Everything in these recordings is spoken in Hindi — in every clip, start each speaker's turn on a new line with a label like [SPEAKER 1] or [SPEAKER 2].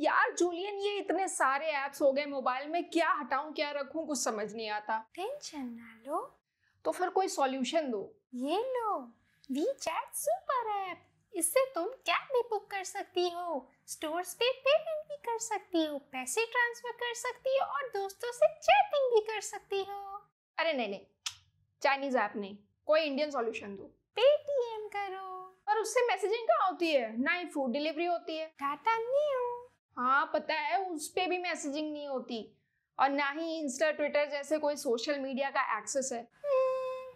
[SPEAKER 1] यार जूलियन ये इतने सारे ऐप्स हो गए मोबाइल में क्या हटाऊं क्या रखूं कुछ समझ नहीं आता टेंशन ना लो तो फिर कोई सॉल्यूशन दो ये लो वी चैट सुपर ऐप इससे तुम कैब भी बुक कर सकती हो स्टोर्स पे पेमेंट भी कर सकती हो पैसे ट्रांसफर कर सकती हो और दोस्तों से चैटिंग भी कर सकती हो अरे नहीं नहीं चाइनीज ऐप नहीं कोई इंडियन सॉल्यूशन दो पेटीएम करो पर उससे मैसेजिंग कहाँ होती है ना ही फूड डिलीवरी होती है टाटा न्यू हाँ पता है उस पर भी मैसेजिंग नहीं होती और ना ही इंस्टा ट्विटर जैसे कोई सोशल मीडिया का एक्सेस है हम्म,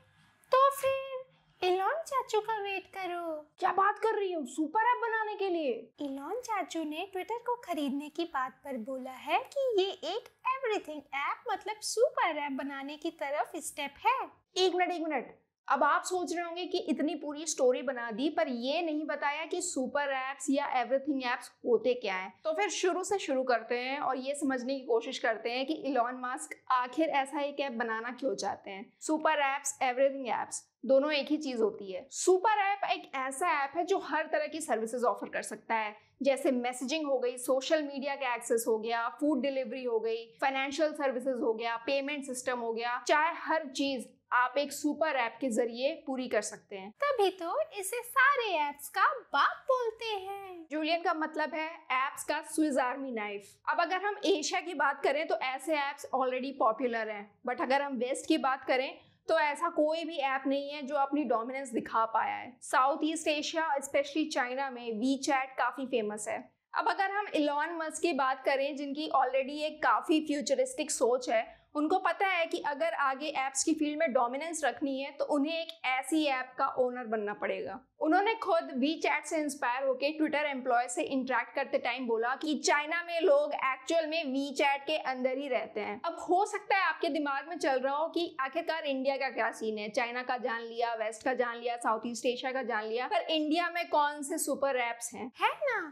[SPEAKER 1] तो फिर इलॉन चाचू का वेट करो क्या बात कर रही हो सुपर ऐप बनाने के लिए इलॉन चाचू ने ट्विटर को खरीदने की बात पर बोला है कि ये एक एवरीथिंग ऐप मतलब सुपर ऐप बनाने की तरफ स्टेप है एक मिनट एक मिनट अब आप सोच रहे होंगे कि इतनी पूरी स्टोरी बना दी पर ये नहीं बताया कि सुपर एप्स या एवरीथिंग एप्स होते क्या हैं तो फिर शुरू से शुरू करते हैं और ये समझने की कोशिश करते हैं कि इलॉन मास्क आखिर ऐसा एक ऐप बनाना क्यों चाहते हैं सुपर एप्स एवरीथिंग एप्स दोनों एक ही चीज होती है सुपर ऐप एक ऐसा ऐप है जो हर तरह की सर्विसेज ऑफर कर सकता है जैसे मैसेजिंग हो गई सोशल मीडिया का एक्सेस हो गया फूड डिलीवरी हो गई फाइनेंशियल सर्विसेज हो गया पेमेंट सिस्टम हो गया चाहे हर चीज आप एक सुपर ऐप के जरिए पूरी कर सकते हैं तभी तो इसे सारे ऐप्स का बाप बोलते हैं जूलियन का मतलब है ऐप्स का स्विस आर्मी नाइफ अब अगर हम एशिया की बात करें तो ऐसे ऐप्स ऑलरेडी पॉपुलर हैं बट अगर हम वेस्ट की बात करें तो ऐसा कोई भी ऐप नहीं है जो अपनी डोमिनेंस दिखा पाया है South East Asia especially China में वी चैट काफ़ी फेमस है अब अगर हम इलॉन मस्क की बात करें जिनकी ऑलरेडी एक काफ़ी फ्यूचरिस्टिक सोच है उनको पता है कि अगर आगे एप्स की फील्ड में डोमिनेंस रखनी है तो उन्हें एक ऐसी ऐप का ओनर बनना पड़ेगा उन्होंने खुद वी चैट से इंस्पायर होकर ट्विटर एम्प्लॉय से इंटरेक्ट करते टाइम बोला कि चाइना में लोग एक्चुअल में वी चैट के अंदर ही रहते हैं अब हो सकता है आपके दिमाग में चल रहा हो कि आखिरकार इंडिया का क्या सीन है चाइना का जान लिया वेस्ट का जान लिया साउथ ईस्ट एशिया का जान लिया पर इंडिया में कौन से सुपर एप्स हैं है ना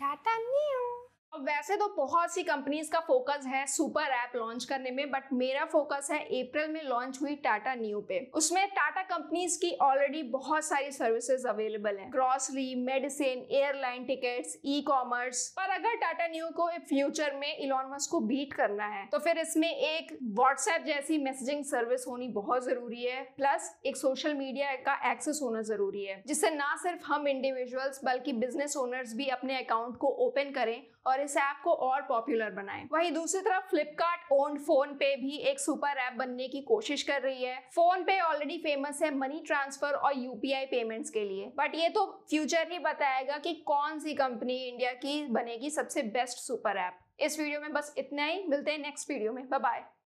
[SPEAKER 1] टाटा न्यू वैसे तो बहुत सी कंपनीज का फोकस है सुपर ऐप लॉन्च करने में बट मेरा फोकस है अप्रैल में लॉन्च हुई टाटा न्यू पे उसमें टाटा कंपनीज की ऑलरेडी बहुत सारी सर्विसेज अवेलेबल है grocery medicine airline tickets e commerce पर अगर टाटा न्यू को फ्यूचर में इलॉनमस को बीट करना है तो फिर इसमें एक व्हाट्सएप जैसी मैसेजिंग सर्विस होनी बहुत जरूरी है प्लस एक सोशल मीडिया का एक्सेस होना जरूरी है जिससे ना सिर्फ हम इंडिविजुअल्स बल्कि बिजनेस ओनर्स भी अपने अकाउंट को ओपन करें और इस ऐप को और पॉपुलर बनाए वहीं दूसरी तरफ फ्लिपकार्ट ओन फोन पे भी एक सुपर ऐप बनने की कोशिश कर रही है फोन पे ऑलरेडी फेमस है मनी ट्रांसफर और यूपीआई पेमेंट्स के लिए बट ये तो फ्यूचर ही बताएगा कि कौन सी कंपनी इंडिया की बनेगी सबसे बेस्ट सुपर ऐप इस वीडियो में बस इतना ही मिलते हैं नेक्स्ट वीडियो में बाय